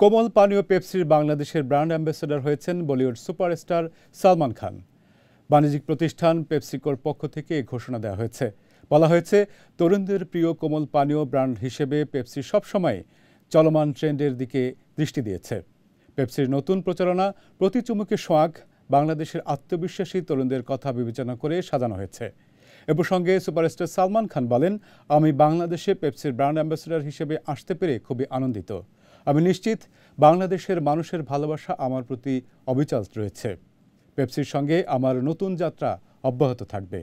কোমল পানীয় পেপসির বাংলাদেশের brand ambassador হয়েছেন বলিউড সুপারস্টার সালমান খান বাণিজ্যিক প্রতিষ্ঠান পেপসিকোর পক্ষ থেকে এ ঘোষণা দেওয়া হয়েছে বলা হয়েছে তরুণদের প্রিয় কোমল পানীয় ব্র্যান্ড হিসেবে পেপসি সবসময় চলমান ট্রেন্ডের দিকে দৃষ্টি দিয়েছে পেপসির নতুন প্রচারণা প্রতি চুমুকে সোয়াগ বাংলাদেশের আত্মবিশ্বাসী তরুণদের কথা বিবেচনা করে সাজানো হয়েছে এ প্রসঙ্গে সুপারস্টার সালমান খান বলেন আমি বাংলাদেশে পেপসির ব্র্যান্ড অ্যাম্বাসেডর হিসেবে আসতে পেরে খুবই আনন্দিত আমি নিশ্চিত বাংলাদেশের মানুষের ভালোবাসা আমার প্রতি অবিচল রয়েছে পেপসির সঙ্গে আমার নতুন যাত্রা অব্যাহত থাকবে